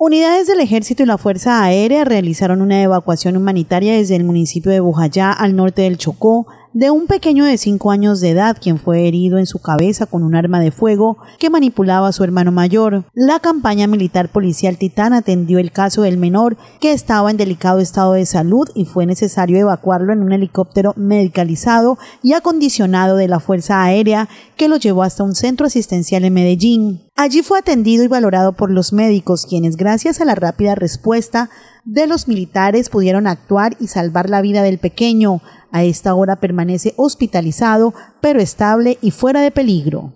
Unidades del Ejército y la Fuerza Aérea realizaron una evacuación humanitaria desde el municipio de Bojayá, al norte del Chocó, de un pequeño de cinco años de edad quien fue herido en su cabeza con un arma de fuego que manipulaba a su hermano mayor. La campaña militar policial Titán atendió el caso del menor que estaba en delicado estado de salud y fue necesario evacuarlo en un helicóptero medicalizado y acondicionado de la Fuerza Aérea que lo llevó hasta un centro asistencial en Medellín. Allí fue atendido y valorado por los médicos, quienes gracias a la rápida respuesta de los militares pudieron actuar y salvar la vida del pequeño. A esta hora permanece hospitalizado, pero estable y fuera de peligro.